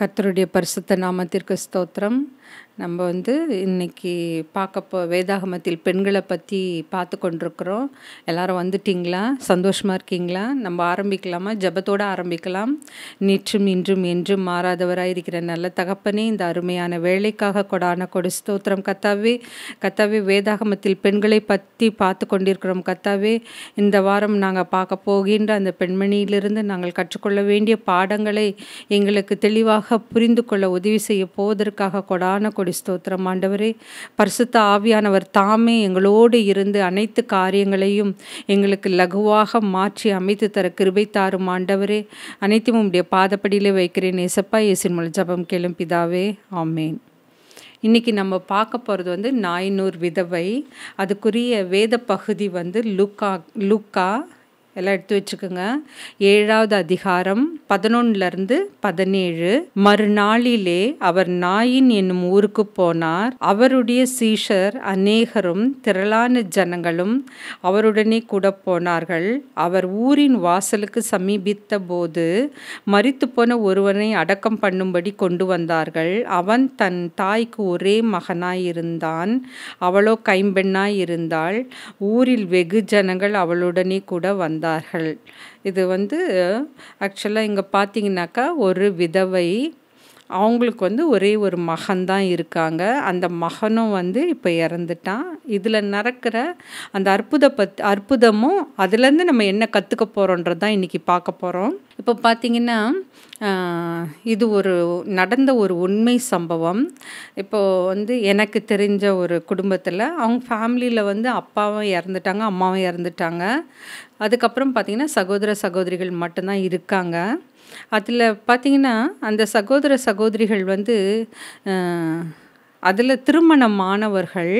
கத்தருடைய பரிசுத்த நாமத்திற்கு ஸ்தோத்திரம் நம்ம வந்து இன்றைக்கி பார்க்க வேதாகமத்தில் பெண்களை பற்றி பார்த்து கொண்டிருக்கிறோம் எல்லாரும் வந்துட்டிங்களா சந்தோஷமாக இருக்கீங்களா நம்ம ஆரம்பிக்கலாமா ஜபத்தோடு ஆரம்பிக்கலாம் நேற்றும் இன்றும் என்றும் மாறாதவராக இருக்கிற நல்ல தகப்பனே இந்த அருமையான வேலைக்காக கொடான கொடு ஸ்தோத்திரம் கத்தாவே கத்தாவே வேதாகமத்தில் பெண்களை பற்றி பார்த்து கொண்டிருக்கிறோம் கத்தாவே இந்த வாரம் நாங்கள் பார்க்க போகின்ற அந்த பெண்மணியிலிருந்து நாங்கள் கற்றுக்கொள்ள வேண்டிய பாடங்களை எங்களுக்கு தெளிவாக நன்றாக புரிந்து கொள்ள உதவி செய்ய போவதற்காக கொடான கொடி ஸ்தோத்திரம் ஆண்டவரே பரிசுத்த ஆவியானவர் தாமே எங்களோடு இருந்து அனைத்து காரியங்களையும் எங்களுக்கு லகுவாக மாற்றி அமைத்து தர கிருபை தாரும் ஆண்டவரே அனைத்தும் உடைய பாதப்படியிலே வைக்கிறேன் ஏசப்பா இயேசின் மூலம் ஜபம் கேளும் பிதாவே ஆமேன் இன்றைக்கி நம்ம பார்க்க போகிறது வந்து நாய்நூறு விதவை அதுக்குரிய வேத பகுதி வந்து லுக்கா லுக்கா எல்லாம் எடுத்து வச்சுக்கோங்க ஏழாவது அதிகாரம் பதினொன்னுலேருந்து பதினேழு மறுநாளிலே அவர் நாயின் என்னும் ஊருக்கு போனார் அவருடைய சீஷர் அநேகரும் திரளான ஜனங்களும் அவருடனே கூட போனார்கள் அவர் ஊரின் வாசலுக்கு சமீபித்த போது மறித்து போன ஒருவனை அடக்கம் பண்ணும்படி கொண்டு வந்தார்கள் அவன் தன் தாய்க்கு ஒரே மகனாயிருந்தான் அவளோ கைம்பெண்ணாயிருந்தாள் ஊரில் வெகு ஜனங்கள் அவளுடனே கூட வந்தார் வந்தார்கள் இது வந்து ஆக்சுவலாக இங்கே பார்த்தீங்கன்னாக்கா ஒரு விதவை அவங்களுக்கு வந்து ஒரே ஒரு மகன் தான் இருக்காங்க அந்த மகனும் வந்து இப்போ இறந்துட்டான் இதில் நடக்கிற அந்த அற்புத பத் அற்புதமும் அதுலேருந்து நம்ம என்ன கற்றுக்க போகிறோன்றது தான் இன்றைக்கி பார்க்க போகிறோம் இப்போ பார்த்திங்கன்னா இது ஒரு நடந்த ஒரு உண்மை சம்பவம் இப்போது வந்து எனக்கு தெரிஞ்ச ஒரு குடும்பத்தில் அவங்க ஃபேமிலியில் வந்து அப்பாவும் இறந்துட்டாங்க அம்மாவும் இறந்துட்டாங்க அதுக்கப்புறம் பார்த்திங்கன்னா சகோதர சகோதரிகள் மட்டும்தான் இருக்காங்க அதில் பார்த்திங்கன்னா அந்த சகோதர சகோதரிகள் வந்து அதில் திருமணமானவர்கள்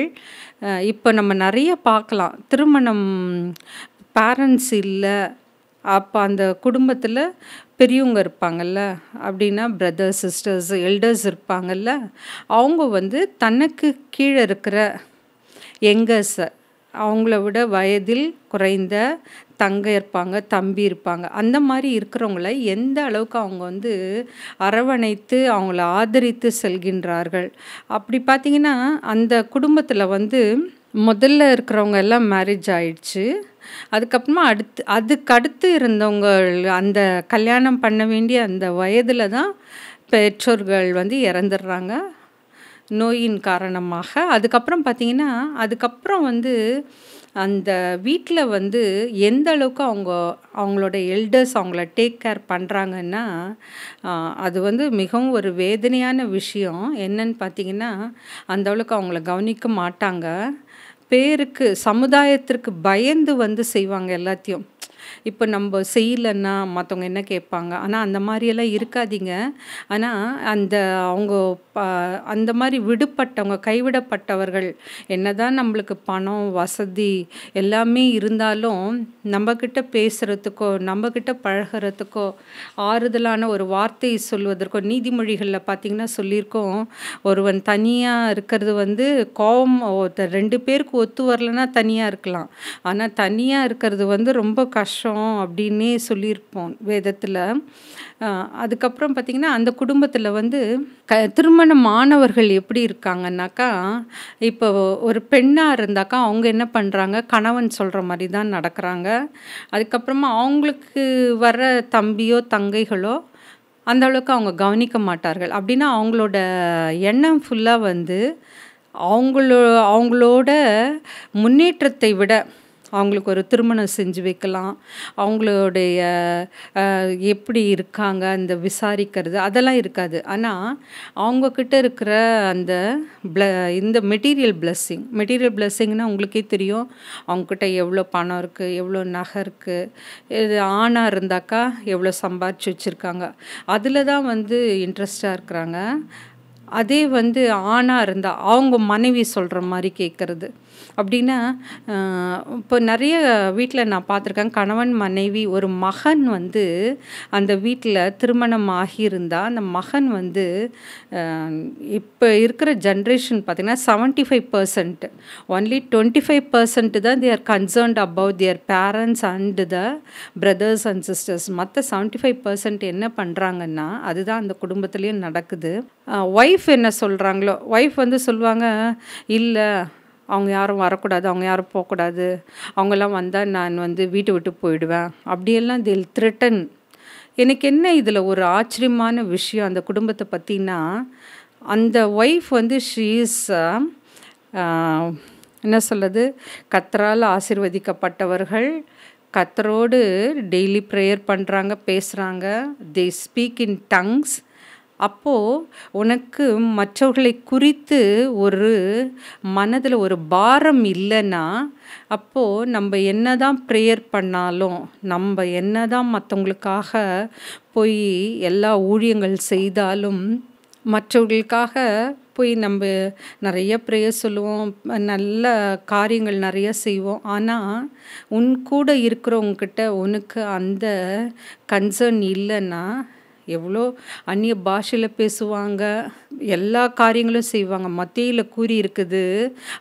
இப்போ நம்ம நிறைய பார்க்கலாம் திருமணம் பேரண்ட்ஸ் இல்லை அப்போ அந்த குடும்பத்தில் பெரியவங்க இருப்பாங்கள்ல அப்படின்னா பிரதர்ஸ் சிஸ்டர்ஸ் எல்டர்ஸ் இருப்பாங்கள்ல அவங்க வந்து தனக்கு கீழே இருக்கிற யங்கர்ஸை அவங்கள விட வயதில் குறைந்த தங்க இருப்பாங்க தம்பி இருப்பாங்க அந்த மாதிரி இருக்கிறவங்கள எந்த அளவுக்கு அவங்க வந்து அரவணைத்து அவங்கள ஆதரித்து செல்கின்றார்கள் அப்படி பார்த்திங்கன்னா அந்த குடும்பத்தில் வந்து முதல்ல இருக்கிறவங்க எல்லாம் மேரேஜ் ஆயிடுச்சு அதுக்கப்புறமா அடுத்து அதுக்கு அடுத்து இருந்தவங்க அந்த கல்யாணம் பண்ண வேண்டிய அந்த வயதில் தான் பெற்றோர்கள் வந்து இறந்துடுறாங்க நோயின் காரணமாக அதுக்கப்புறம் பார்த்திங்கன்னா அதுக்கப்புறம் வந்து அந்த வீட்டில் வந்து எந்த அளவுக்கு அவங்க அவங்களோட எல்டர்ஸ் அவங்கள டேக் கேர் பண்ணுறாங்கன்னா அது வந்து மிகவும் ஒரு வேதனையான விஷயம் என்னன்னு பார்த்தீங்கன்னா அந்த அளவுக்கு அவங்கள கவனிக்க மாட்டாங்க பேருக்கு சமுதாயத்திற்கு பயந்து வந்து செய்வாங்க எல்லாத்தையும் இப்போ நம்ம செய்யலைன்னா மற்றவங்க என்ன கேட்பாங்க ஆனால் அந்த மாதிரியெல்லாம் இருக்காதீங்க ஆனால் அந்த அவங்க அந்த மாதிரி விடுபட்டவங்க கைவிடப்பட்டவர்கள் என்னதான் நம்மளுக்கு பணம் வசதி எல்லாமே இருந்தாலும் நம்மக்கிட்ட பேசுகிறதுக்கோ நம்மக்கிட்ட பழகிறதுக்கோ ஆறுதலான ஒரு வார்த்தை சொல்வதற்கோ நீதிமொழிகளில் பார்த்திங்கன்னா சொல்லியிருக்கோம் ஒருவன் தனியாக இருக்கிறது வந்து கோபம் ரெண்டு பேருக்கு ஒத்து வரலன்னா தனியாக இருக்கலாம் ஆனால் தனியாக இருக்கிறது வந்து ரொம்ப கஷ்டம் சந்தோஷம் அப்படின்னே சொல்லியிருப்போம் வேதத்தில் அதுக்கப்புறம் பார்த்திங்கன்னா அந்த குடும்பத்தில் வந்து க திருமணம் மாணவர்கள் எப்படி இருக்காங்கன்னாக்கா இப்போ ஒரு பெண்ணாக இருந்தாக்கா அவங்க என்ன பண்ணுறாங்க கணவன் சொல்கிற மாதிரி தான் நடக்கிறாங்க அதுக்கப்புறமா அவங்களுக்கு வர தம்பியோ தங்கைகளோ அந்த அளவுக்கு அவங்க கவனிக்க மாட்டார்கள் அப்படின்னா அவங்களோட எண்ணம் ஃபுல்லாக வந்து அவங்களோ அவங்களோட முன்னேற்றத்தை விட அவங்களுக்கு ஒரு திருமணம் செஞ்சு வைக்கலாம் அவங்களுடைய எப்படி இருக்காங்க அந்த விசாரிக்கிறது அதெல்லாம் இருக்காது ஆனால் அவங்கக்கிட்ட இருக்கிற அந்த ப்ள இந்த மெட்டீரியல் பிளஸ்ஸிங் மெட்டீரியல் பிளஸ்ஸிங்னா உங்களுக்கே தெரியும் அவங்கக்கிட்ட எவ்வளோ பணம் இருக்குது எவ்வளோ நகை இருக்குது இது ஆணாக இருந்தாக்கா எவ்வளோ சம்பாரிச்சு வச்சுருக்காங்க அதில் தான் வந்து இன்ட்ரெஸ்டாக இருக்கிறாங்க அதே வந்து ஆணாக இருந்தால் அவங்க மனைவி சொல்கிற மாதிரி கேட்குறது அப்படின்னா இப்போ நிறைய வீட்டில் நான் பார்த்துருக்கேன் கணவன் மனைவி ஒரு மகன் வந்து அந்த வீட்டில் திருமணம் ஆகியிருந்தால் அந்த மகன் வந்து இப்போ இருக்கிற ஜென்ரேஷன் பார்த்திங்கன்னா seventy five percent only twenty five percent தான் they're concerned about their parents and the brothers and sisters மற்ற செவன்ட்டி ஃபைவ் பர்சன்ட் என்ன பண்ணுறாங்கன்னா அதுதான் அந்த குடும்பத்துலேயும் நடக்குது ஒய்ஃப் என்ன சொல்கிறாங்களோ ஒய்ஃப் வந்து சொல்லுவாங்க இல்லை அவங்க யாரும் வரக்கூடாது அவங்க யாரும் போகக்கூடாது அவங்கெல்லாம் வந்தால் நான் வந்து வீட்டை விட்டு போயிடுவேன் அப்படியெல்லாம் தில் த்ரிட்டன் எனக்கு என்ன இதில் ஒரு ஆச்சரியமான விஷயம் அந்த குடும்பத்தை பற்றின்னா அந்த ஒய்ஃப் வந்து ஷீஸ் என்ன சொல்லுது கத்தரால் ஆசிர்வதிக்கப்பட்டவர்கள் கத்தரோடு டெய்லி ப்ரேயர் பண்ணுறாங்க பேசுகிறாங்க தே ஸ்பீக் இன் டங்ஸ் அப்போது உனக்கு மற்றவர்களை குறித்து ஒரு மனதில் ஒரு பாரம் இல்லைன்னா அப்போது நம்ம என்ன தான் ப்ரேயர் பண்ணாலும் நம்ம என்ன தான் மற்றவங்களுக்காக போய் எல்லா ஊழியங்கள் செய்தாலும் மற்றவர்களுக்காக போய் நம்ம நிறைய ப்ரேயர் சொல்லுவோம் நல்ல காரியங்கள் நிறைய செய்வோம் ஆனால் உன் கூட இருக்கிறவங்கக்கிட்ட உனக்கு அந்த கன்சர்ன் இல்லைன்னா எவ்வளோ அந்நிய பாஷையில் பேசுவாங்க எல்லா காரியங்களும் செய்வாங்க மத்தியில் கூறி இருக்குது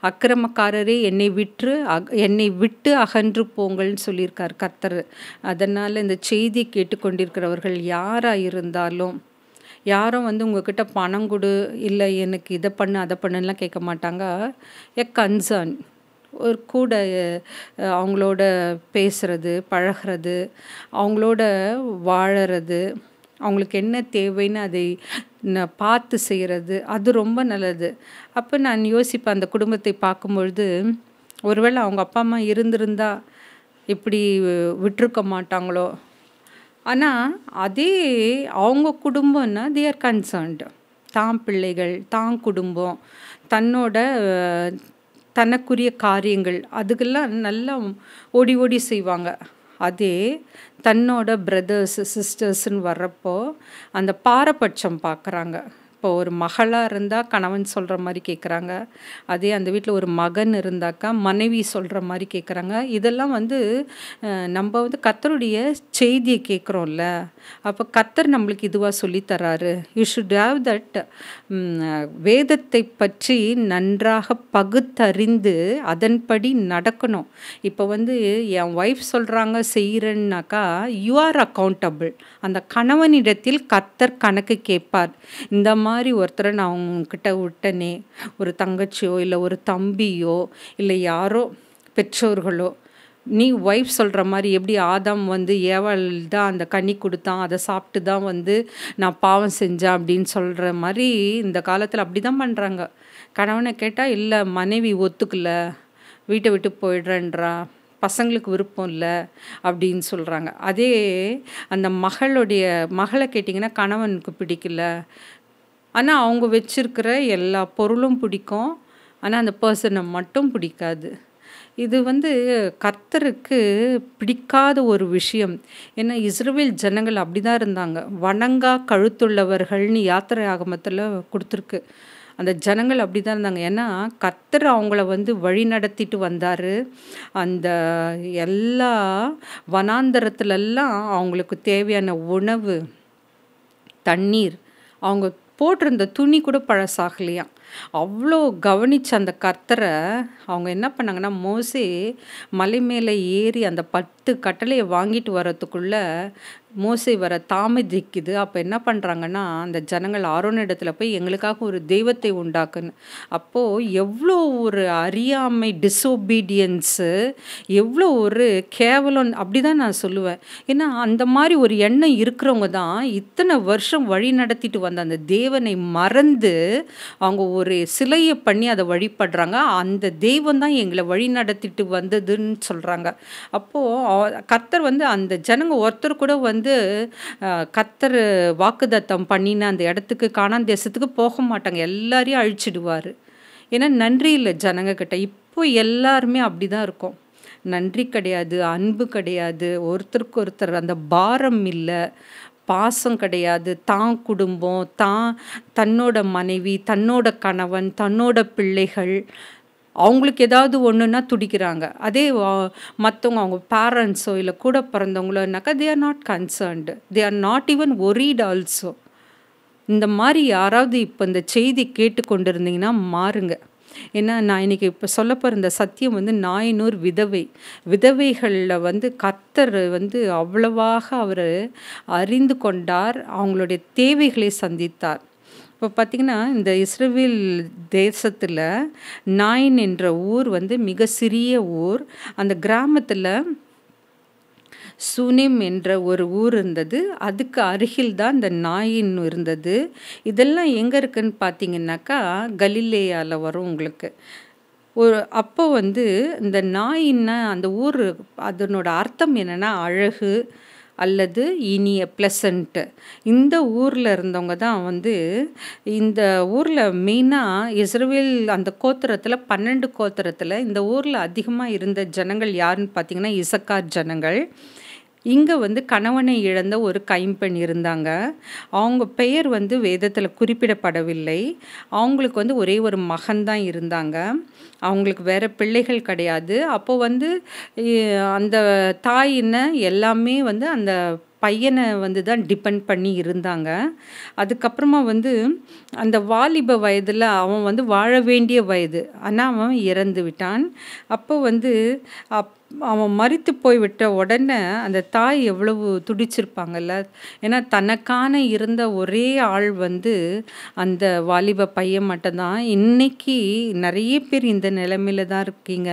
அக்கிரமக்காரரே என்னை விற்று அக் என்னை விட்டு அகன்று போங்கள்னு சொல்லியிருக்கார் கர்த்தர் அதனால் இந்த செய்தி கேட்டுக்கொண்டிருக்கிறவர்கள் யாராக இருந்தாலும் யாரும் வந்து உங்ககிட்ட பணம் கொடு இல்லை எனக்கு இதை பண்ணு அதை பண்ணுலாம் கேட்க மாட்டாங்க எ கன்சர்ன் ஒரு கூட அவங்களோட பேசுகிறது பழகிறது அவங்களோட வாழறது அவங்களுக்கு என்ன தேவைன்னு அதை நான் பார்த்து செய்கிறது அது ரொம்ப நல்லது அப்போ நான் யோசிப்பேன் அந்த குடும்பத்தை பார்க்கும்பொழுது ஒருவேளை அவங்க அப்பா அம்மா இருந்திருந்தா இப்படி விட்டுருக்க மாட்டாங்களோ ஆனால் அதே அவங்க குடும்பம்னா தே ஆர் கன்சர்ன்டு தான் பிள்ளைகள் தான் குடும்பம் தன்னோட தனக்குரிய காரியங்கள் அதுக்கெல்லாம் நல்லா ஓடி ஓடி செய்வாங்க அதே தன்னோட பிரதர்ஸ் சிஸ்டர்ஸ்ன்னு வர்றப்போ அந்த பாரபட்சம் பார்க்குறாங்க இப்போ ஒரு மகளாக இருந்தால் கணவன் சொல்கிற மாதிரி கேட்குறாங்க அதே அந்த வீட்டில் ஒரு மகன் இருந்தாக்கா மனைவி சொல்கிற மாதிரி கேட்குறாங்க இதெல்லாம் வந்து நம்ம வந்து கத்தருடைய செய்தியை கேட்குறோம்ல அப்போ கத்தர் நம்மளுக்கு இதுவாக சொல்லித்தராரு யூ ஷுட் ஹாவ் தட் வேதத்தை பற்றி நன்றாக பகுத்தறிந்து அதன்படி நடக்கணும் இப்போ வந்து என் ஒய்ஃப் சொல்கிறாங்க செய்கிறேன்னாக்கா யூ ஆர் அக்கௌண்டபிள் அந்த கணவனிடத்தில் கத்தர் கணக்கு கேட்பார் இந்த மாதிரி ஒருத்தரை நான் அவங்கக்கிட்ட விட்டனே ஒரு தங்கச்சியோ இல்லை ஒரு தம்பியோ இல்லை யாரோ பெற்றோர்களோ நீ ஒய்ஃப் சொல்கிற மாதிரி எப்படி ஆதாம் வந்து ஏவல் தான் அந்த கனி கொடுத்தான் அதை சாப்பிட்டு தான் வந்து நான் பாவம் செஞ்சேன் அப்படின்னு சொல்கிற மாதிரி இந்த காலத்தில் அப்படி தான் பண்ணுறாங்க கணவனை கேட்டால் இல்லை மனைவி ஒத்துக்கல வீட்டை விட்டு போயிடுறேன்றா பசங்களுக்கு விருப்பம் இல்லை அப்படின்னு சொல்கிறாங்க அதே அந்த மகளுடைய மகளை கேட்டிங்கன்னா கணவனுக்கு பிடிக்கல ஆனால் அவங்க வச்சுருக்கிற எல்லா பொருளும் பிடிக்கும் ஆனால் அந்த பர்சனை மட்டும் பிடிக்காது இது வந்து கர்த்தருக்கு பிடிக்காத ஒரு விஷயம் ஏன்னா இஸ்ரேல் ஜனங்கள் அப்படி தான் இருந்தாங்க வணங்கா கழுத்துள்ளவர்கள்னு யாத்திரை ஆகமத்தில் கொடுத்துருக்கு அந்த ஜனங்கள் அப்படி தான் இருந்தாங்க ஏன்னா கர்த்தர் அவங்கள வந்து வழி நடத்திட்டு வந்தார் அந்த எல்லா வனாந்தரத்துலலாம் அவங்களுக்கு தேவையான உணவு தண்ணீர் அவங்க போட்டிருந்த துணி கூட பழசாகலையாம் அவ்வளோ கவனித்த அந்த கத்தரை அவங்க என்ன பண்ணாங்கன்னா மோசே மலை மேலே ஏறி அந்த பத்து கட்டளையை வாங்கிட்டு வரத்துக்குள்ளே மோசை வர தாமதிக்குது அப்போ என்ன பண்ணுறாங்கன்னா அந்த ஜனங்கள் ஆரோன இடத்துல போய் எங்களுக்காக ஒரு தெய்வத்தை உண்டாக்குன்னு அப்போது எவ்வளோ ஒரு அறியாமை டிஸோபீடியன்ஸு எவ்வளோ ஒரு கேவலம் அப்படி தான் நான் சொல்லுவேன் ஏன்னா அந்த மாதிரி ஒரு எண்ணம் இருக்கிறவங்க தான் இத்தனை வருஷம் வழி நடத்திட்டு வந்த அந்த தேவனை மறந்து அவங்க ஒரு சிலையை பண்ணி அதை வழிபடுறாங்க அந்த தெய்வம் தான் எங்களை வழி நடத்திட்டு வந்ததுன்னு சொல்கிறாங்க அப்போது கர்த்தர் வந்து அந்த ஜனங்கள் ஒருத்தர் கூட வந்து வந்து கத்தர் வாக்குதத்தம் பண்ணின அந்த இடத்துக்கு காணாம தேசத்துக்கு போக மாட்டாங்க எல்லாரையும் அழிச்சிடுவார் ஏன்னா நன்றி இல்லை ஜனங்கக்கிட்ட இப்போ எல்லாருமே அப்படி தான் இருக்கும் நன்றி கிடையாது அன்பு கிடையாது ஒருத்தருக்கு ஒருத்தர் அந்த பாரம் இல்லை பாசம் கிடையாது தான் குடும்பம் தான் தன்னோட மனைவி தன்னோட கணவன் தன்னோட பிள்ளைகள் அவங்களுக்கு ஏதாவது ஒன்றுன்னா துடிக்கிறாங்க அதே மற்றவங்க அவங்க பேரண்ட்ஸோ இல்லை கூட பிறந்தவங்களோனாக்கா they are not concerned they are not even worried also இந்த மாதிரி யாராவது இப்போ இந்த செய்தி கேட்டு கொண்டு இருந்தீங்கன்னா மாறுங்க ஏன்னா நான் இன்றைக்கி இப்போ சொல்ல போகிற இந்த சத்தியம் வந்து நாயனூர் விதவை விதவைகளில் வந்து கத்தர் வந்து அவ்வளவாக அவர் அறிந்து கொண்டார் அவங்களுடைய தேவைகளை சந்தித்தார் இப்போ பார்த்திங்கன்னா இந்த இஸ்ரேல் தேசத்தில் நாயின் என்ற ஊர் வந்து மிக சிறிய ஊர் அந்த கிராமத்தில் சுனிம் என்ற ஒரு ஊர் இருந்தது அதுக்கு அருகில் தான் இந்த நாயின் இருந்தது இதெல்லாம் எங்கே இருக்குன்னு பார்த்தீங்கன்னாக்கா கலிலேயாவில் வரும் உங்களுக்கு ஒரு அப்போ வந்து இந்த நாயின்னா அந்த ஊர் அதனோட அர்த்தம் என்னென்னா அழகு அல்லது இனிய ப்ளசண்ட்டு இந்த ஊரில் இருந்தவங்க தான் வந்து இந்த ஊரில் மெயினாக இஸ்ரேல் அந்த கோத்திரத்தில் பன்னெண்டு கோத்திரத்தில் இந்த ஊரில் அதிகமாக இருந்த ஜனங்கள் யாருன்னு பார்த்தீங்கன்னா இசக்கார் ஜனங்கள் இங்கே வந்து கணவனை இழந்த ஒரு கைம்பெண் இருந்தாங்க அவங்க பெயர் வந்து வேதத்தில் குறிப்பிடப்படவில்லை அவங்களுக்கு வந்து ஒரே ஒரு மகன்தான் இருந்தாங்க அவங்களுக்கு வேறு பிள்ளைகள் கிடையாது அப்போ வந்து அந்த தாயின எல்லாமே வந்து அந்த பையனை வந்து தான் டிபெண்ட் பண்ணி இருந்தாங்க அதுக்கப்புறமா வந்து அந்த வாலிப வயதில் அவன் வந்து வாழ வேண்டிய வயது ஆனால் அவன் இறந்து விட்டான் அப்போ வந்து அப் அவன் மறித்து போய்விட்ட உடனே அந்த தாய் எவ்வளவு துடிச்சிருப்பாங்கல்ல ஏன்னா தனக்கான இருந்த ஒரே ஆள் வந்து அந்த வாலிப பையன் மட்டும்தான் இன்றைக்கி நிறைய பேர் இந்த நிலைமையில தான் இருக்கீங்க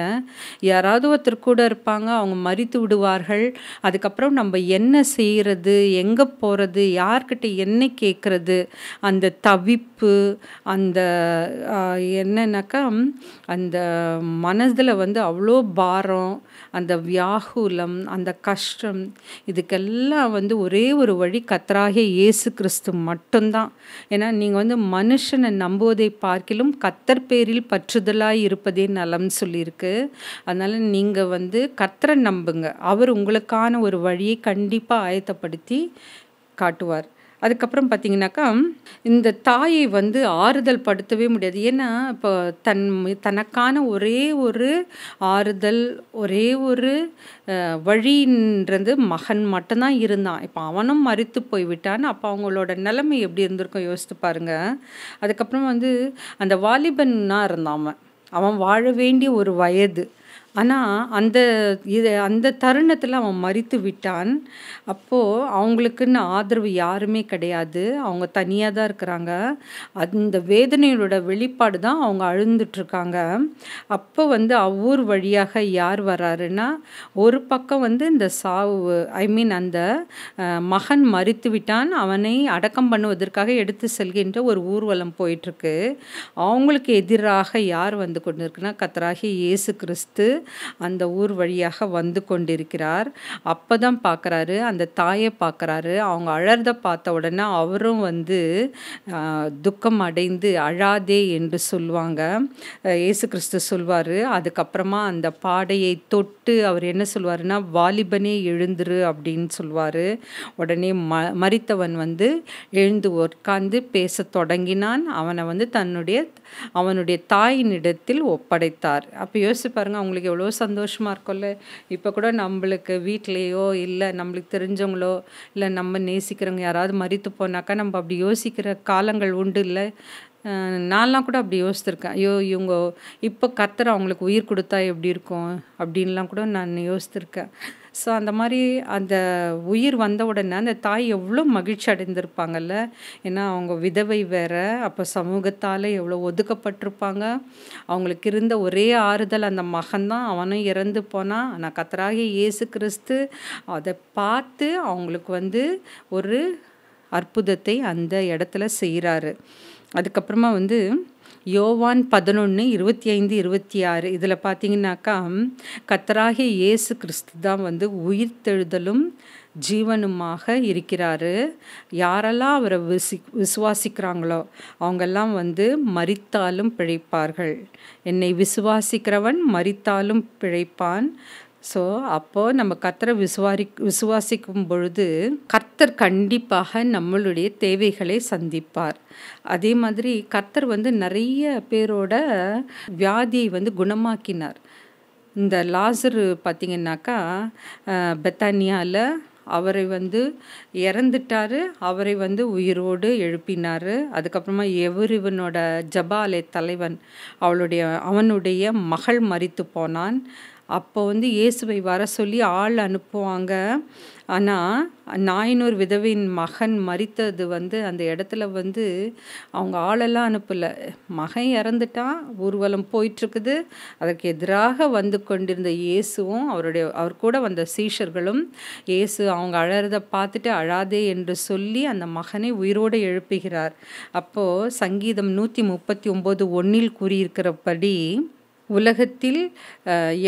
யாராவது ஒருத்தர் கூட இருப்பாங்க அவங்க மறித்து விடுவார்கள் அதுக்கப்புறம் நம்ம என்ன செய்கிறது எங்கே போகிறது யார்கிட்ட என்ன கேட்குறது அந்த தவிப்பு அந்த என்னன்னாக்கா அந்த மனதில் வந்து அவ்வளோ பாரம் அந்த வியாகுலம் அந்த கஷ்டம் இதுக்கெல்லாம் வந்து ஒரே ஒரு வழி கத்தராகிய இயேசு கிறிஸ்து மட்டும்தான் ஏன்னா நீங்கள் வந்து மனுஷனை நம்புவதை பார்க்கிலும் கத்தர் பேரில் பற்றுதலாக இருப்பதே நலம்னு சொல்லியிருக்கு அதனால் நீங்கள் வந்து கத்தரை நம்புங்க அவர் உங்களுக்கான ஒரு வழியை கண்டிப்பாக ஆயத்தப்படுத்தி காட்டுவார் அதுக்கப்புறம் பார்த்தீங்கன்னாக்கா இந்த தாயை வந்து ஆறுதல் படுத்தவே முடியாது ஏன்னா இப்போ தன் தனக்கான ஒரே ஒரு ஆறுதல் ஒரே ஒரு வழின்றது மகன் மட்டும்தான் இருந்தான் இப்போ அவனும் மறித்து போய்விட்டான் அப்போ அவங்களோட நிலைமை எப்படி இருந்திருக்கும் யோசித்து பாருங்கள் அதுக்கப்புறம் வந்து அந்த வாலிபன்னா இருந்தான் அவன் அவன் வாழ வேண்டிய ஒரு வயது ஆனால் அந்த இது அந்த தருணத்தில் அவன் மறித்து விட்டான் அப்போது அவங்களுக்குன்னு ஆதரவு யாருமே கிடையாது அவங்க தனியாக தான் இருக்கிறாங்க அந்த வேதனையோட வெளிப்பாடு தான் அவங்க அழுந்துட்டுருக்காங்க அப்போ வந்து அவ்வூர் வழியாக யார் வர்றாருன்னா ஒரு பக்கம் வந்து இந்த சாவு ஐ மீன் அந்த மகன் மறித்து விட்டான் அவனை அடக்கம் பண்ணுவதற்காக எடுத்து செல்கின்ற ஒரு ஊர்வலம் போயிட்டுருக்கு அவங்களுக்கு எதிராக யார் வந்து கொண்டு இருக்குன்னா கத்தராகி இயேசு கிறிஸ்து அந்த ஊர் வழியாக வந்து கொண்டிருக்கிறார் அப்போ தான் பார்க்குறாரு அந்த தாயை பார்க்குறாரு அவங்க அழறத பார்த்த உடனே அவரும் வந்து துக்கம் அடைந்து அழாதே என்று சொல்லுவாங்க இயேசு கிறிஸ்து சொல்வார் அதுக்கப்புறமா அந்த பாடையை தொட்டு அவர் என்ன சொல்வாருன்னா வாலிபனே எழுந்துரு அப்படின்னு சொல்வார் உடனே ம மறித்தவன் வந்து எழுந்து உட்கார்ந்து பேச தொடங்கினான் அவனை வந்து தன்னுடைய அவனுடைய தாயினிடத்தில் ஒப்படைத்தார் அப்போ யோசிச்சு பாருங்கள் அவங்களுக்கு எவ்வளோ சந்தோஷமாக இருக்கும்ல இப்போ கூட நம்மளுக்கு வீட்லேயோ இல்லை நம்மளுக்கு தெரிஞ்சவங்களோ இல்லை நம்ம நேசிக்கிறவங்க யாராவது மறித்து போனாக்கா நம்ம அப்படி யோசிக்கிற காலங்கள் உண்டு இல்லை நான்லாம் கூட அப்படி யோசித்திருக்கேன் ஐயோ இவங்க இப்போ கத்துற அவங்களுக்கு உயிர் கொடுத்தா எப்படி இருக்கும் அப்படின்லாம் கூட நான் யோசித்திருக்கேன் ஸோ அந்த மாதிரி அந்த உயிர் வந்த உடனே அந்த தாய் எவ்வளோ மகிழ்ச்சி அடைந்திருப்பாங்கல்ல ஏன்னா அவங்க விதவை வேற அப்போ சமூகத்தால் எவ்வளோ ஒதுக்கப்பட்டிருப்பாங்க அவங்களுக்கு இருந்த ஒரே ஆறுதல் அந்த மகன்தான் அவனும் இறந்து போனான் ஆனால் கத்தராகி இயேசு கிறிஸ்து அதை பார்த்து அவங்களுக்கு வந்து ஒரு அற்புதத்தை அந்த இடத்துல செய்கிறாரு அதுக்கப்புறமா வந்து யோவான் பதினொன்று இருபத்தி ஐந்து இருபத்தி ஆறு இதில் பார்த்தீங்கன்னாக்கா கத்தராகிய இயேசு கிறிஸ்து தான் வந்து உயிர்த்தெழுதலும் ஜீவனுமாக இருக்கிறாரு யாரெல்லாம் அவரை விசி விசுவாசிக்கிறாங்களோ அவங்கெல்லாம் வந்து மறித்தாலும் பிழைப்பார்கள் என்னை விசுவாசிக்கிறவன் மறித்தாலும் பிழைப்பான் ஸோ அப்போது நம்ம கத்தரை விசுவாரி விசுவாசிக்கும் பொழுது கர்த்தர் கண்டிப்பாக நம்மளுடைய தேவைகளை சந்திப்பார் அதே மாதிரி கர்த்தர் வந்து நிறைய பேரோட வியாதியை வந்து குணமாக்கினார் இந்த லாசரு பார்த்திங்கனாக்கா பெத்தானியாவில் அவரை வந்து இறந்துட்டார் அவரை வந்து உயிரோடு எழுப்பினார் அதுக்கப்புறமா எவரிவனோட ஜபாலே தலைவன் அவளுடைய அவனுடைய மகள் மறித்து போனான் அப்போ வந்து இயேசுவை வர சொல்லி ஆள் அனுப்புவாங்க ஆனால் நாயனூர் விதவின் மகன் மறித்தது வந்து அந்த இடத்துல வந்து அவங்க ஆளெல்லாம் அனுப்பலை மகன் இறந்துட்டான் ஊர்வலம் போயிட்டுருக்குது அதற்கு எதிராக வந்து கொண்டிருந்த இயேசுவும் அவருடைய அவர் கூட வந்த சீஷர்களும் இயேசு அவங்க அழறத பார்த்துட்டு அழாதே என்று சொல்லி அந்த மகனை உயிரோடு எழுப்புகிறார் அப்போது சங்கீதம் நூற்றி முப்பத்தி ஒம்பது ஒன்றில் கூறியிருக்கிறபடி உலகத்தில்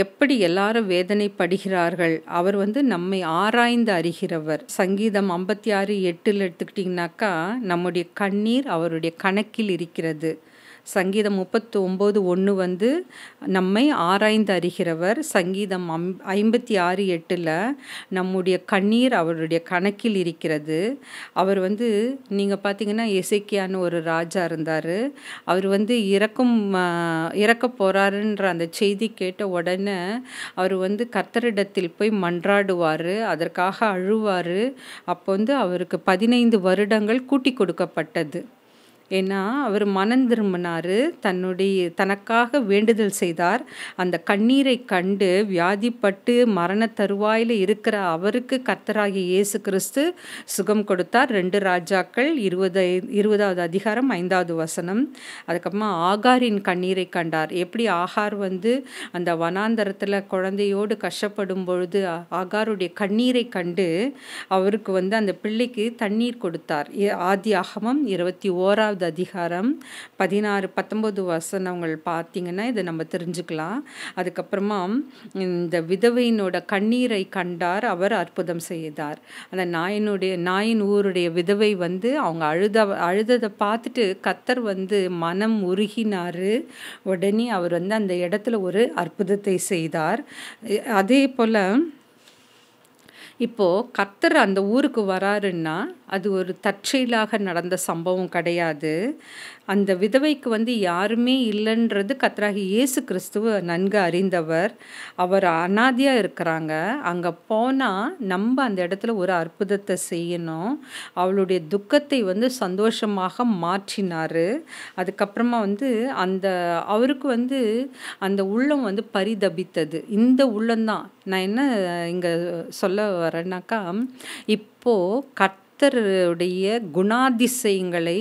எப்படி எல்லாரும் வேதனைப்படுகிறார்கள் அவர் வந்து நம்மை ஆராய்ந்து அறிகிறவர் சங்கீதம் ஐம்பத்தி ஆறு எட்டில் எடுத்துக்கிட்டிங்கனாக்கா நம்முடைய கண்ணீர் அவருடைய கணக்கில் இருக்கிறது சங்கீதம் முப்பத்து ஒம்பது ஒன்று வந்து நம்மை ஆராய்ந்து அறிகிறவர் சங்கீதம் அம் ஐம்பத்தி ஆறு எட்டில் நம்முடைய கண்ணீர் அவருடைய கணக்கில் இருக்கிறது அவர் வந்து நீங்கள் பார்த்தீங்கன்னா எசைக்கியான்னு ஒரு ராஜா இருந்தார் அவர் வந்து இறக்கும் இறக்க போகிறாருன்ற அந்த செய்தி கேட்ட உடனே அவர் வந்து கர்த்தரிடத்தில் போய் மன்றாடுவார் அதற்காக அழுவார் அப்போ வந்து அவருக்கு பதினைந்து வருடங்கள் கூட்டி கொடுக்கப்பட்டது ஏன்னா அவர் மனம் திரும்பினார் தன்னுடைய தனக்காக வேண்டுதல் செய்தார் அந்த கண்ணீரை கண்டு வியாதிப்பட்டு மரண தருவாயில் இருக்கிற அவருக்கு கர்த்தராகிய இயேசு கிறிஸ்து சுகம் கொடுத்தார் ரெண்டு ராஜாக்கள் இருபது இருபதாவது அதிகாரம் ஐந்தாவது வசனம் அதுக்கப்புறமா ஆகாரின் கண்ணீரை கண்டார் எப்படி ஆகார் வந்து அந்த வனாந்தரத்தில் குழந்தையோடு கஷ்டப்படும் பொழுது ஆகாருடைய கண்ணீரை கண்டு அவருக்கு வந்து அந்த பிள்ளைக்கு தண்ணீர் கொடுத்தார் ஆதி ஆகமம் இருபத்தி ஓராவது பதினாறாவது அதிகாரம் பதினாறு பத்தொம்போது வசனங்கள் பார்த்தீங்கன்னா இதை நம்ம தெரிஞ்சுக்கலாம் அதுக்கப்புறமா இந்த விதவையினோட கண்ணீரை கண்டார் அவர் அற்புதம் செய்தார் அந்த நாயனுடைய நாயின் ஊருடைய விதவை வந்து அவங்க அழுத அழுததை பார்த்துட்டு கத்தர் வந்து மனம் உருகினார் உடனே அவர் வந்து அந்த இடத்துல ஒரு அற்புதத்தை செய்தார் அதே போல் இப்போது கத்தர் அந்த ஊருக்கு வராருன்னா அது ஒரு தற்செயலாக நடந்த சம்பவம் கிடையாது அந்த விதவைக்கு வந்து யாருமே இல்லைன்றது கத்ராகி இயேசு கிறிஸ்துவ நன்கு அறிந்தவர் அவர் அனாதியாக இருக்கிறாங்க அங்கே போனால் நம்ம அந்த இடத்துல ஒரு அற்புதத்தை செய்யணும் அவளுடைய துக்கத்தை வந்து சந்தோஷமாக மாற்றினார் அதுக்கப்புறமா வந்து அந்த அவருக்கு வந்து அந்த உள்ளம் வந்து பரிதபித்தது இந்த உள்ளம்தான் நான் என்ன இங்கே சொல்ல வரேன்னாக்கா இப்போது கட் கர்த்தருடைய குணாதிசயங்களை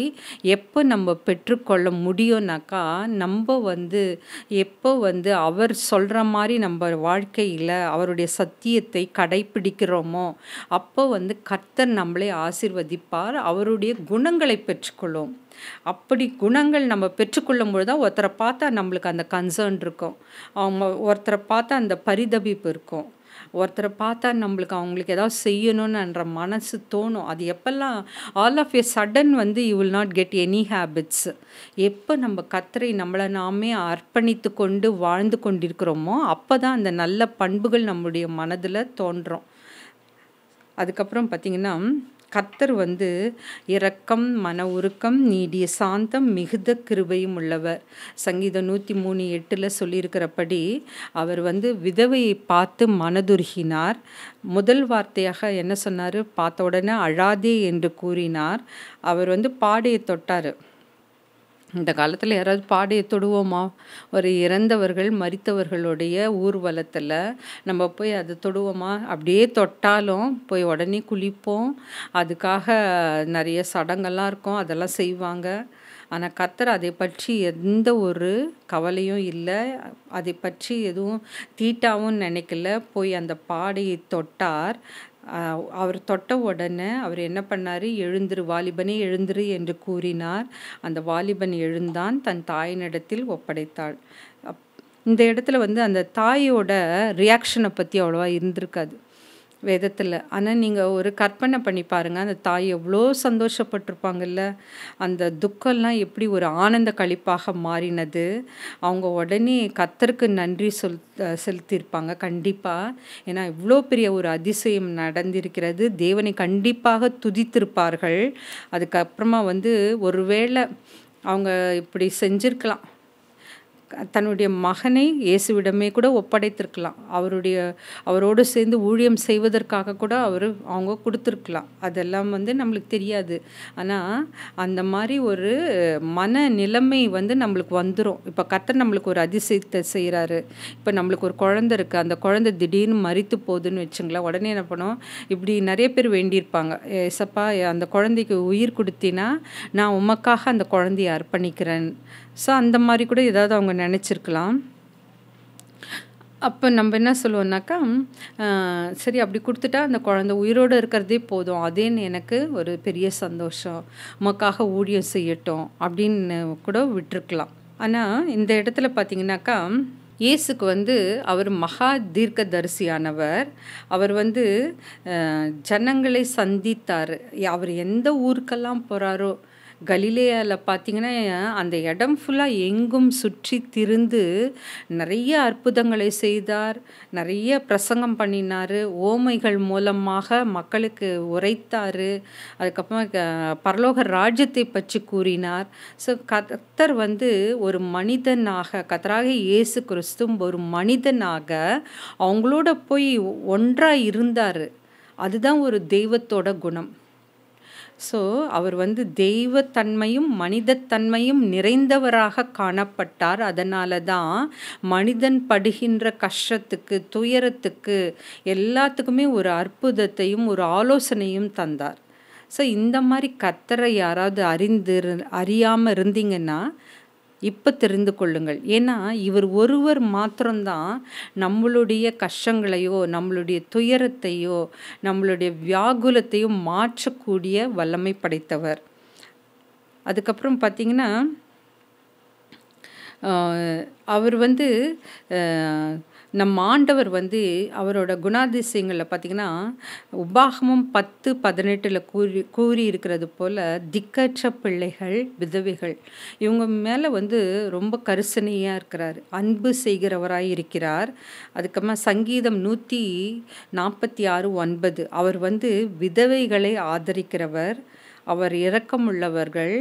எப்போ நம்ம பெற்றுக்கொள்ள முடியும்னாக்கா நம்ம வந்து எப்போ வந்து அவர் சொல்கிற மாதிரி நம்ம வாழ்க்கையில் அவருடைய சத்தியத்தை கடைபிடிக்கிறோமோ அப்போ வந்து கர்த்தர் நம்மளை ஆசிர்வதிப்பார் அவருடைய குணங்களை பெற்றுக்கொள்ளும் அப்படி குணங்கள் நம்ம பெற்றுக்கொள்ளும் பொழுது தான் ஒருத்தரை பார்த்தா நம்மளுக்கு அந்த கன்சர்ன் இருக்கும் அவங்க ஒருத்தரை பார்த்தா அந்த பரிதபிப்பு இருக்கும் ஒருத்தரை பார்த்தா நம்மளுக்கு அவங்களுக்கு ஏதாவது செய்யணும்னுன்ற மனசு தோணும் அது எப்பெல்லாம் ஆல் ஆஃப் ஏ சடன் வந்து you will not get any habits எப்போ நம்ம கத்தரை நம்மளை நாமே அர்ப்பணித்து கொண்டு வாழ்ந்து கொண்டிருக்கிறோமோ அப்போ தான் அந்த நல்ல பண்புகள் நம்முடைய மனதில் தோன்றும் அதுக்கப்புறம் பார்த்திங்கன்னா கத்தர் வந்து இரக்கம் மன உருக்கம் நீடிய சாந்தம் மிகுந்த கிருபையும் உள்ளவர் சங்கீதம் நூற்றி மூணு எட்டில் சொல்லியிருக்கிறபடி அவர் வந்து விதவையை பார்த்து மனதுருகினார் முதல் வார்த்தையாக என்ன சொன்னார் பார்த்த உடனே அழாதே என்று கூறினார் அவர் வந்து பாடையை தொட்டார் இந்த காலத்தில் யாராவது பாடையை தொடுவோமா ஒரு இறந்தவர்கள் மறித்தவர்களுடைய ஊர்வலத்தில் நம்ம போய் அதை தொடுவோமா அப்படியே தொட்டாலும் போய் உடனே குளிப்போம் அதுக்காக நிறைய சடங்கெல்லாம் இருக்கும் அதெல்லாம் செய்வாங்க ஆனால் கத்தர் அதை பற்றி எந்த ஒரு கவலையும் இல்லை அதை பற்றி எதுவும் தீட்டாவும் நினைக்கல போய் அந்த பாடையை தொட்டார் அவர் தொட்ட உடனே அவர் என்ன பண்ணார் எழுந்திரு வாலிபனே எழுந்திரு என்று கூறினார் அந்த வாலிபன் எழுந்தான் தன் தாயினிடத்தில் ஒப்படைத்தாள் இந்த இடத்துல வந்து அந்த தாயோட ரியாக்ஷனை பற்றி அவ்வளோவா இருந்திருக்காது வேதத்தில் ஆனால் நீங்கள் ஒரு கற்பனை பண்ணி பாருங்கள் அந்த தாய் எவ்வளோ சந்தோஷப்பட்டிருப்பாங்கல்ல அந்த துக்கம்லாம் எப்படி ஒரு ஆனந்த கழிப்பாக மாறினது அவங்க உடனே கத்தருக்கு நன்றி சொல் செலுத்தியிருப்பாங்க கண்டிப்பாக ஏன்னா இவ்வளோ பெரிய ஒரு அதிசயம் நடந்திருக்கிறது தேவனை கண்டிப்பாக துதித்திருப்பார்கள் அதுக்கப்புறமா வந்து ஒருவேளை அவங்க இப்படி செஞ்சிருக்கலாம் தன்னுடைய மகனை இயேசுவிடமே கூட ஒப்படைத்திருக்கலாம் அவருடைய அவரோடு சேர்ந்து ஊழியம் செய்வதற்காக கூட அவர் அவங்க கொடுத்துருக்கலாம் அதெல்லாம் வந்து நம்மளுக்கு தெரியாது ஆனால் அந்த மாதிரி ஒரு மன நிலைமை வந்து நம்மளுக்கு வந்துடும் இப்போ கர்த்தர் நம்மளுக்கு ஒரு அதிசயத்தை செய்கிறாரு இப்போ நம்மளுக்கு ஒரு குழந்த இருக்குது அந்த குழந்தை திடீர்னு மறித்து போகுதுன்னு வச்சுங்களேன் உடனே என்ன பண்ணுவோம் இப்படி நிறைய பேர் வேண்டியிருப்பாங்க ஏசப்பா அந்த குழந்தைக்கு உயிர் கொடுத்தினா நான் உமக்காக அந்த குழந்தைய அர்ப்பணிக்கிறேன் ஸோ அந்த மாதிரி கூட ஏதாவது அவங்க நினச்சிருக்கலாம் அப்போ நம்ம என்ன சொல்லுவோம்னாக்கா சரி அப்படி கொடுத்துட்டா அந்த குழந்த உயிரோடு இருக்கிறதே போதும் அதேன்னு எனக்கு ஒரு பெரிய சந்தோஷம் உமக்காக ஊழியம் செய்யட்டும் அப்படின்னு கூட விட்டுருக்கலாம் ஆனால் இந்த இடத்துல பார்த்திங்கனாக்கா இயேசுக்கு வந்து அவர் மகா தீர்க்கதரிசியானவர் அவர் வந்து ஜனங்களை சந்தித்தார் அவர் எந்த ஊருக்கெல்லாம் போகிறாரோ கலிலேயாவில் பார்த்தீங்கன்னா அந்த இடம் ஃபுல்லாக எங்கும் சுற்றி திருந்து நிறைய அற்புதங்களை செய்தார் நிறைய பிரசங்கம் பண்ணினார் ஓமைகள் மூலமாக மக்களுக்கு உரைத்தார் அதுக்கப்புறம் பரலோக ராஜ்யத்தை பற்றி கூறினார் ஸோ கத்தர் வந்து ஒரு மனிதனாக கத்தராக இயேசு கிறிஸ்தும் ஒரு மனிதனாக அவங்களோட போய் ஒன்றாக இருந்தார் அதுதான் ஒரு தெய்வத்தோட குணம் ஸோ அவர் வந்து தெய்வத்தன்மையும் மனிதத்தன்மையும் நிறைந்தவராக காணப்பட்டார் அதனால தான் மனிதன் படுகின்ற கஷ்டத்துக்கு துயரத்துக்கு எல்லாத்துக்குமே ஒரு அற்புதத்தையும் ஒரு ஆலோசனையும் தந்தார் ஸோ இந்த மாதிரி கத்தரை யாராவது அறிந்து அறியாமல் இருந்தீங்கன்னா இப்போ தெரிந்து கொள்ளுங்கள் ஏன்னா இவர் ஒருவர் மாத்திரம்தான் நம்மளுடைய கஷ்டங்களையோ நம்மளுடைய துயரத்தையோ நம்மளுடைய வியாகுலத்தையோ மாற்றக்கூடிய வல்லமை படைத்தவர் அதுக்கப்புறம் பார்த்திங்கன்னா அவர் வந்து நம் ஆண்டவர் வந்து அவரோட குணாதிசயங்களில் பார்த்திங்கன்னா உபாகமும் பத்து பதினெட்டில் கூறி கூறி இருக்கிறது போல் திக்கற்ற பிள்ளைகள் விதவைகள் இவங்க மேலே வந்து ரொம்ப கரிசனையாக இருக்கிறார் அன்பு செய்கிறவராக இருக்கிறார் அதுக்கப்புறமா சங்கீதம் நூற்றி நாற்பத்தி ஆறு ஒன்பது அவர் வந்து விதவைகளை ஆதரிக்கிறவர் அவர் இரக்கம் உள்ளவர்கள்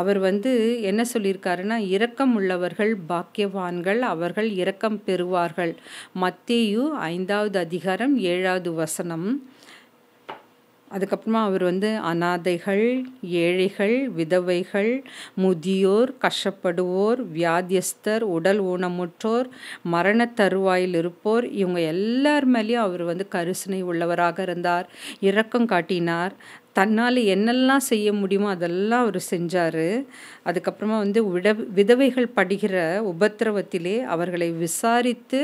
அவர் வந்து என்ன சொல்லியிருக்காருன்னா இரக்கம் உள்ளவர்கள் பாக்கியவான்கள் அவர்கள் இரக்கம் பெறுவார்கள் மத்தேயு ஐந்தாவது அதிகாரம் ஏழாவது வசனம் அதுக்கப்புறமா அவர் வந்து அனாதைகள் ஏழைகள் விதவைகள் முதியோர் கஷ்டப்படுவோர் வியாதியஸ்தர் உடல் ஊனமுற்றோர் மரண தருவாயில் இருப்போர் இவங்க எல்லார் மேலேயும் அவர் வந்து கரிசனை உள்ளவராக இருந்தார் இரக்கம் காட்டினார் தன்னால் என்னெல்லாம் செய்ய முடியுமோ அதெல்லாம் அவர் செஞ்சார் அதுக்கப்புறமா வந்து விட விதவைகள் படுகிற உபத்திரவத்திலே அவர்களை விசாரித்து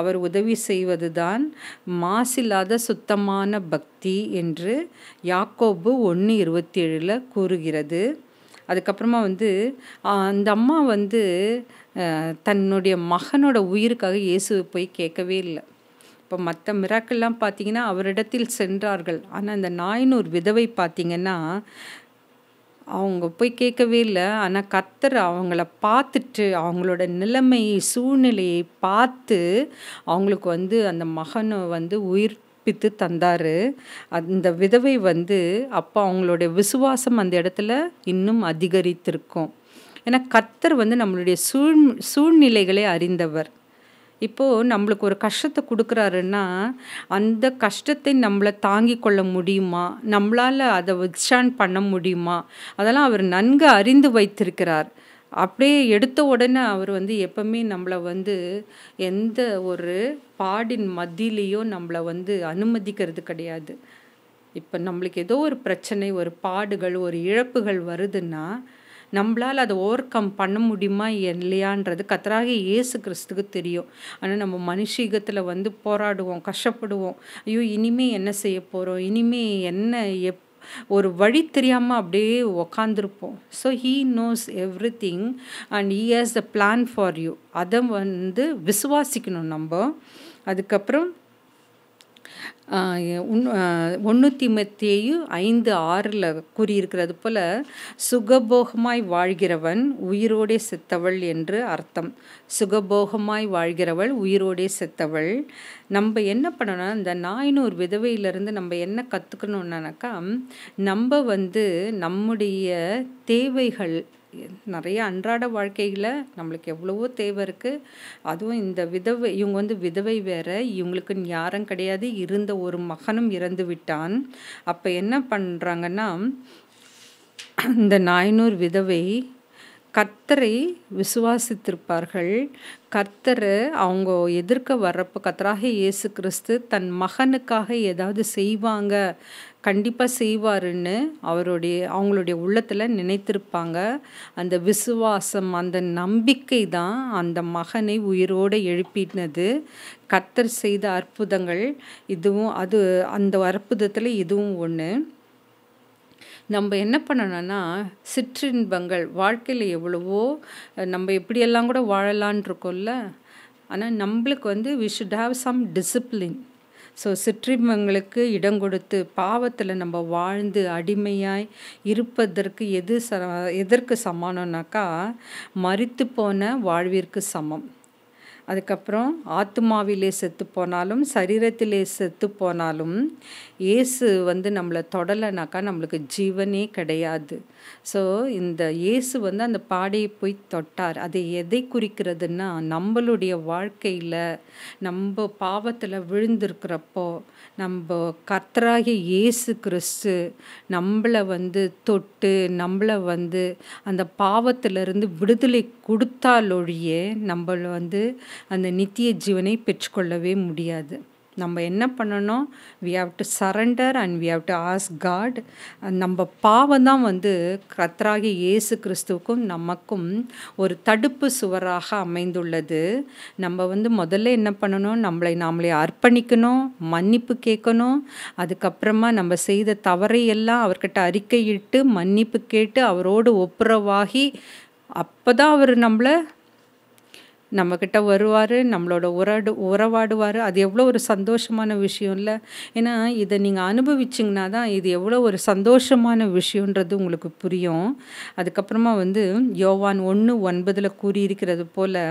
அவர் உதவி செய்வது தான் மாசில்லாத சுத்தமான பக்தி என்று யாக்கோபு ஒன்று இருபத்தி ஏழில் கூறுகிறது அதுக்கப்புறமா வந்து அந்த அம்மா வந்து தன்னுடைய மகனோட உயிருக்காக இயேசுவை போய் கேட்கவே இல்லை இப்போ மற்ற மிராக்கள்லாம் பார்த்தீங்கன்னா அவரிடத்தில் சென்றார்கள் ஆனால் இந்த நாயனூர் விதவை பார்த்திங்கன்னா அவங்க போய் கேட்கவே இல்லை ஆனால் கத்தர் அவங்கள பார்த்துட்டு அவங்களோட நிலைமையை சூழ்நிலையை பார்த்து அவங்களுக்கு வந்து அந்த மகனை வந்து உயிர் பித்து தந்தார் அந்த விதவை வந்து அப்போ அவங்களுடைய விசுவாசம் அந்த இடத்துல இன்னும் அதிகரித்திருக்கும் ஏன்னா கத்தர் வந்து நம்மளுடைய சூழ் சூழ்நிலைகளை அறிந்தவர் இப்போது நம்மளுக்கு ஒரு கஷ்டத்தை கொடுக்குறாருன்னா அந்த கஷ்டத்தை நம்மளை தாங்கி கொள்ள முடியுமா நம்மளால் அதை வித்ஸ்டாண்ட் பண்ண முடியுமா அதெல்லாம் அவர் நன்கு அறிந்து வைத்திருக்கிறார் அப்படியே எடுத்த உடனே அவர் வந்து எப்பவுமே நம்மளை வந்து எந்த ஒரு பாடின் மத்தியிலையோ நம்மளை வந்து அனுமதிக்கிறது கிடையாது இப்போ நம்மளுக்கு ஏதோ ஒரு பிரச்சனை ஒரு பாடுகள் ஒரு இழப்புகள் வருதுன்னா நம்மளால் அதை ஓவர் கம் பண்ண முடியுமா இல்லையான்றது கத்தராக இயேசு கிறிஸ்துக்கு தெரியும் ஆனால் நம்ம மனுஷீகத்தில் வந்து போராடுவோம் கஷ்டப்படுவோம் ஐயோ இனிமே என்ன செய்ய போகிறோம் இனிமே என்ன எப் ஒரு வழி தெரியாமல் அப்படியே உக்காந்துருப்போம் so he knows everything and he has the plan for you அதை வந்து விசுவாசிக்கணும் நம்ம அதுக்கப்புறம் ஒன்றுத்தி மத்தியு ஐந்து ஆறில் கூறியிருக்கிறது போல் சுகபோகமாய் வாழ்கிறவன் உயிரோடே செத்தவள் என்று அர்த்தம் சுகபோகமாய் வாழ்கிறவள் உயிரோடே செத்தவள் நம்ம என்ன பண்ணணும்னா இந்த நாயினூர் விதவையிலேருந்து நம்ம என்ன கற்றுக்கணுன்னாக்கா நம்ம வந்து நம்முடைய தேவைகள் நிறைய அன்றாட வாழ்க்கையில் நம்மளுக்கு எவ்வளவோ தேவை இருக்குது அதுவும் இந்த விதவை இவங்க வந்து விதவை வேற இவங்களுக்கு யாரும் கிடையாது இருந்த ஒரு மகனும் இறந்து விட்டான் அப்போ என்ன பண்ணுறாங்கன்னா இந்த நாயனூர் விதவை கர்த்தரை விசுவாசித்திருப்பார்கள் கர்த்தரை அவங்க எதிர்க்க வர்றப்போ கத்தராக இயேசு கிறிஸ்து தன் மகனுக்காக ஏதாவது செய்வாங்க கண்டிப்பாக செய்வாருன்னு அவருடைய அவங்களுடைய உள்ளத்தில் நினைத்திருப்பாங்க அந்த விசுவாசம் அந்த நம்பிக்கை தான் அந்த மகனை உயிரோடு எழுப்பினது கத்தர் செய்த அற்புதங்கள் இதுவும் அது அந்த அற்புதத்தில் இதுவும் ஒன்று நம்ம என்ன பண்ணணும்னா சிற்றின்பங்கள் வாழ்க்கையில் எவ்வளவோ நம்ம எப்படியெல்லாம் கூட வாழலான் இருக்கோம்ல ஆனால் நம்மளுக்கு வந்து we should have some discipline so சிற்றின்பங்களுக்கு இடம் கொடுத்து பாவத்தில் நம்ம வாழ்ந்து அடிமையாய் இருப்பதற்கு எது ச எதற்கு சமானம்னாக்கா மறித்து போன வாழ்விற்கு சமம் அதுக்கப்புறம் ஆத்மாவிலே செத்து போனாலும் சரீரத்திலே செத்து போனாலும் இயேசு வந்து நம்மளை தொடலைனாக்கா நம்மளுக்கு ஜீவனே கிடையாது ஸோ இந்த இயேசு வந்து அந்த பாடையை போய் தொட்டார் அது எதை குறிக்கிறதுன்னா நம்மளுடைய வாழ்க்கையில் நம்ம பாவத்தில் விழுந்திருக்கிறப்போ நம்ம கர்த்தராகிய இயேசு கிறிஸ்து நம்மளை வந்து தொட்டு நம்மளை வந்து அந்த பாவத்திலிருந்து விடுதலை கொடுத்தாலொழிய நம்மளை வந்து அந்த நித்திய ஜீவனை பெற்றுக்கொள்ளவே முடியாது நம்ம என்ன பண்ணணும் we have to surrender and we have to ask God நம்ம பாவம் தான் வந்து கத்ராகி இயேசு கிறிஸ்துவுக்கும் நமக்கும் ஒரு தடுப்பு சுவராக அமைந்துள்ளது நம்ம வந்து முதல்ல என்ன பண்ணணும் நம்மளை நாமளே அர்ப்பணிக்கணும் மன்னிப்பு கேட்கணும் அதுக்கப்புறமா நம்ம செய்த தவறை எல்லாம் அவர்கிட்ட அறிக்கையிட்டு மன்னிப்பு கேட்டு அவரோடு ஒப்புரவாகி அப்போ தான் அவர் நம்மளை நம்மக்கிட்ட வருவார் நம்மளோட உறடு உறவாடுவார் அது எவ்வளோ ஒரு சந்தோஷமான விஷயம் இல்லை ஏன்னா இதை நீங்கள் அனுபவிச்சிங்கன்னா தான் இது எவ்வளோ ஒரு சந்தோஷமான விஷயன்றது உங்களுக்கு புரியும் அதுக்கப்புறமா வந்து யோவான் ஒன்று ஒன்பதில் கூறியிருக்கிறது போல்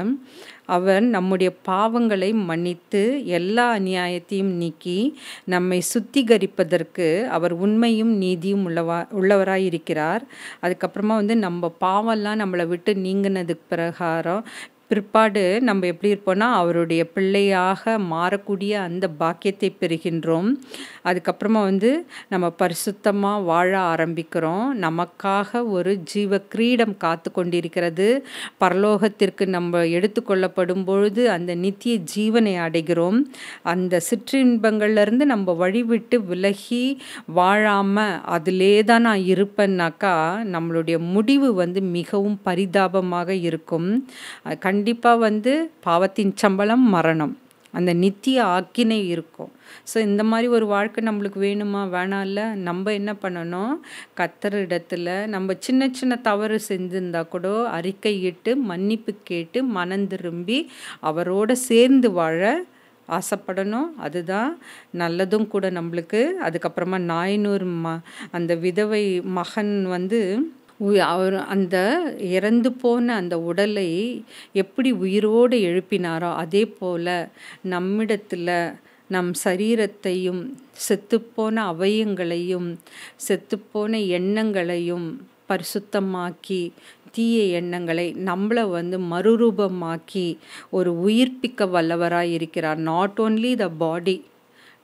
அவர் நம்முடைய பாவங்களை மன்னித்து எல்லா அநியாயத்தையும் நீக்கி நம்மை சுத்திகரிப்பதற்கு அவர் உண்மையும் நீதியும் உள்ளவா உள்ளவராக இருக்கிறார் அதுக்கப்புறமா வந்து நம்ம பாவம்லாம் நம்மளை விட்டு நீங்கினதுக்கு பிரகாரம் பிற்பாடு நம்ம எப்படி இருப்போம்னா அவருடைய பிள்ளையாக மாறக்கூடிய அந்த பாக்கியத்தை பெறுகின்றோம் அதுக்கப்புறமா வந்து நம்ம பரிசுத்தமாக வாழ ஆரம்பிக்கிறோம் நமக்காக ஒரு ஜீவ கிரீடம் காத்து கொண்டிருக்கிறது பரலோகத்திற்கு நம்ம எடுத்துக்கொள்ளப்படும் பொழுது அந்த நித்திய ஜீவனை அடைகிறோம் அந்த சிற்றின்பங்கள்லேருந்து நம்ம வழிவிட்டு விலகி வாழாமல் அதிலே தான் நான் இருப்பேன்னாக்கா நம்மளுடைய முடிவு வந்து மிகவும் பரிதாபமாக இருக்கும் கண்டிப்பாக வந்து பாவத்தின் சம்பளம் மரணம் அந்த நித்திய ஆக்கினை இருக்கும் ஸோ இந்த மாதிரி ஒரு வாழ்க்கை நம்மளுக்கு வேணுமா வேணாம் இல்லை நம்ம என்ன பண்ணணும் கத்துற இடத்துல நம்ம சின்ன சின்ன தவறு செஞ்சுருந்தா கூட அறிக்கையிட்டு மன்னிப்பு கேட்டு மனம் திரும்பி அவரோடு சேர்ந்து வாழ ஆசைப்படணும் அதுதான் நல்லதும் கூட நம்மளுக்கு அதுக்கப்புறமா நாயனூர் ம அந்த விதவை மகன் வந்து அவர் அந்த இறந்து போன அந்த உடலை எப்படி உயிரோடு எழுப்பினாரோ அதே போல் நம்மிடத்தில் நம் சரீரத்தையும் செத்துப்போன அவயங்களையும் செத்துப்போன எண்ணங்களையும் பரிசுத்தமாக்கி தீய எண்ணங்களை நம்மளை வந்து மறுரூபமாக்கி ஒரு உயிர்ப்பிக்க வல்லவராக இருக்கிறார் நாட் ஓன்லி த பாடி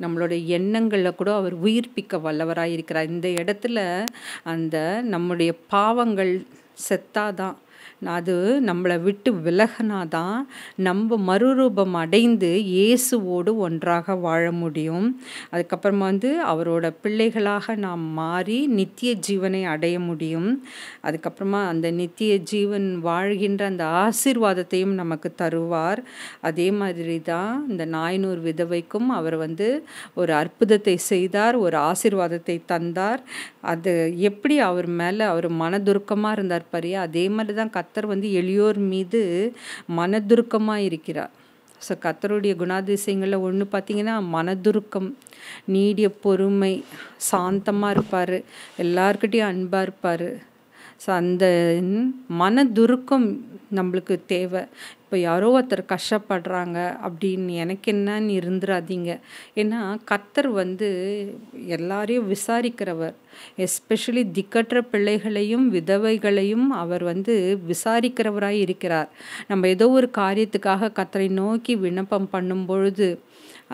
நம்மளுடைய எண்ணங்களில் கூட அவர் உயிர்ப்பிக்க வல்லவராக இருக்கிறார் இந்த இடத்துல அந்த நம்முடைய பாவங்கள் செத்தாதான் அது நம்மளை விட்டு விலகினா தான் நம்ம மறுரூபம் அடைந்து இயேசுவோடு ஒன்றாக வாழ முடியும் அதுக்கப்புறமா வந்து அவரோட பிள்ளைகளாக நாம் மாறி நித்திய ஜீவனை அடைய முடியும் அதுக்கப்புறமா அந்த நித்திய ஜீவன் வாழ்கின்ற அந்த ஆசீர்வாதத்தையும் நமக்கு தருவார் அதே மாதிரி தான் இந்த நாயனூர் விதவைக்கும் அவர் வந்து ஒரு அற்புதத்தை செய்தார் ஒரு ஆசீர்வாதத்தை தந்தார் அது எப்படி அவர் மேலே அவர் மனதுருக்கமாக இருந்தார் பாரியா அதே மாதிரி தான் கத்தர் வந்து எளியோர் மீது மனதுருக்கமாக இருக்கிறார் ஸோ கத்தருடைய குணாதிசயங்களில் ஒன்று பார்த்தீங்கன்னா மனதுருக்கம் நீடிய பொறுமை சாந்தமாக இருப்பார் எல்லாருக்கிட்டேயும் அன்பாக இருப்பார் ஸோ அந்த மனதுருக்கம் நம்மளுக்கு தேவை இப்போ யாரோ ஒருத்தர் கஷ்டப்படுறாங்க அப்படின்னு எனக்கு என்னன்னு இருந்துடாதீங்க ஏன்னா கத்தர் வந்து எல்லாரையும் விசாரிக்கிறவர் எஸ்பெஷலி திக்கற்ற பிள்ளைகளையும் விதவைகளையும் அவர் வந்து விசாரிக்கிறவராக இருக்கிறார் நம்ம ஏதோ ஒரு காரியத்துக்காக கத்தரை நோக்கி விண்ணப்பம் பண்ணும் பொழுது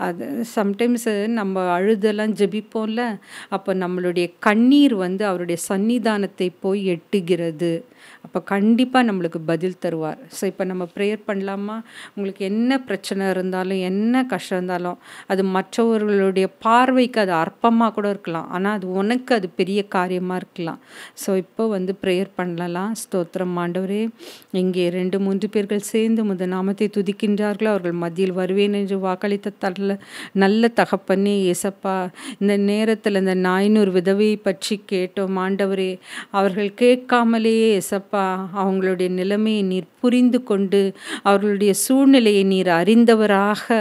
அது சம்டைம்ஸ் நம்ம அழுதெல்லாம் ஜெபிப்போம்ல அப்போ நம்மளுடைய கண்ணீர் வந்து அவருடைய சன்னிதானத்தை போய் எட்டுகிறது அப்போ கண்டிப்பாக நம்மளுக்கு பதில் தருவார் ஸோ இப்போ நம்ம ப்ரேயர் பண்ணலாமா உங்களுக்கு என்ன பிரச்சனை இருந்தாலும் என்ன கஷ்டம் இருந்தாலும் அது மற்றவர்களுடைய பார்வைக்கு அது அற்பமாக கூட இருக்கலாம் ஆனால் அது உனக்கு அது பெரிய காரியமாக இருக்கலாம் ஸோ இப்போ வந்து ப்ரேயர் பண்ணலாம் ஸ்தோத்திரம் ஆண்டவரே இங்கே ரெண்டு மூன்று பேர்கள் சேர்ந்து முதல் நாமத்தை துதிக்கின்றார்களோ அவர்கள் மத்தியில் வருவேன் என்று வாக்களித்த தள்ள நல்ல நல்ல தகப்பனே ஏசப்பா இந்த நேரத்தில் இந்த நாயினூர் விதவை பற்றி கேட்டோம் ஆண்டவரே அவர்கள் கேட்காமலேயே இசப்பா அவங்களுடைய நிலைமையை நீர் புரிந்து கொண்டு அவர்களுடைய சூழ்நிலையை நீர் அறிந்தவராக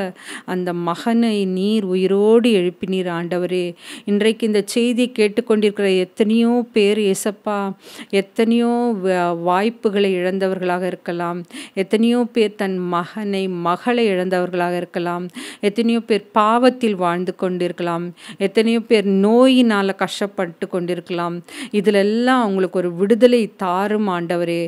அந்த மகனை நீர் உயிரோடு எழுப்பினீர் ஆண்டவரே இன்றைக்கு இந்த செய்தி கேட்டுக்கொண்டிருக்கிற எத்தனையோ பேர் ஏசப்பா எத்தனையோ வாய்ப்புகளை இழந்தவர்களாக இருக்கலாம் எத்தனையோ பேர் தன் மகனை மகளை இழந்தவர்களாக இருக்கலாம் எத்தனையோ எத்தனையோ பேர் பாவத்தில் வாழ்ந்து கொண்டிருக்கலாம் எத்தனையோ பேர் நோயினால் கஷ்டப்பட்டு கொண்டிருக்கலாம் இதிலெல்லாம் அவங்களுக்கு ஒரு விடுதலை தாரும் ஆண்டவரே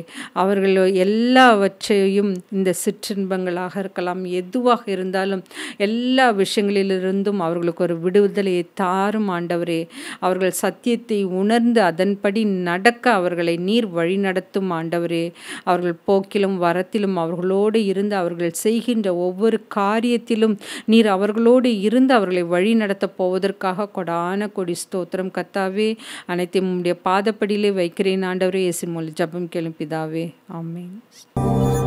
அவர்கள் எல்லாவற்றையும் இந்த சிற்றின்பங்களாக இருக்கலாம் எதுவாக இருந்தாலும் எல்லா விஷயங்களிலிருந்தும் அவர்களுக்கு ஒரு விடுதலையை தாரும் ஆண்டவரே அவர்கள் சத்தியத்தை உணர்ந்து அதன்படி நடக்க அவர்களை நீர் வழி நடத்தும் ஆண்டவரே அவர்கள் போக்கிலும் வரத்திலும் அவர்களோடு இருந்து அவர்கள் செய்கின்ற ஒவ்வொரு காரியத்திலும் நீர் அவர்களோடு இருந்து அவர்களை வழி நடத்தப் போவதற்காக கொடான கொடி ஸ்தோத்திரம் கத்தாவே அனைத்தையும் உங்களுடைய பாதப்படியிலே வைக்கிறேன் ஆண்டவரே இயேசு மொழி ஜபம் கிளம்பிதாவே பிதாவே ஆமேன்